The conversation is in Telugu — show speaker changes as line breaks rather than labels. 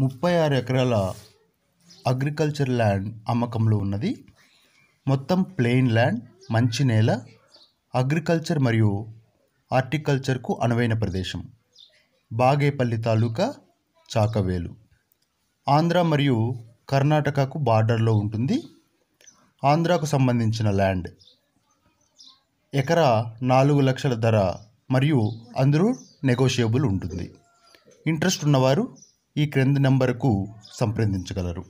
ముప్పై ఆరు ఎకరాల అగ్రికల్చర్ ల్యాండ్ అమ్మకంలో ఉన్నది మొత్తం ప్లెయిన్ ల్యాండ్ మంచి నేల అగ్రికల్చర్ మరియు హార్టికల్చర్కు అనువైన ప్రదేశం బాగేపల్లి తాలూకా చాకవేలు ఆంధ్ర మరియు కర్ణాటకకు బార్డర్లో ఉంటుంది ఆంధ్రాకు సంబంధించిన ల్యాండ్ ఎకరా నాలుగు లక్షల ధర మరియు అందరూ నెగోషియబుల్ ఉంటుంది ఇంట్రెస్ట్ ఉన్నవారు ఈ క్రింది నంబరుకు సంప్రదించగలరు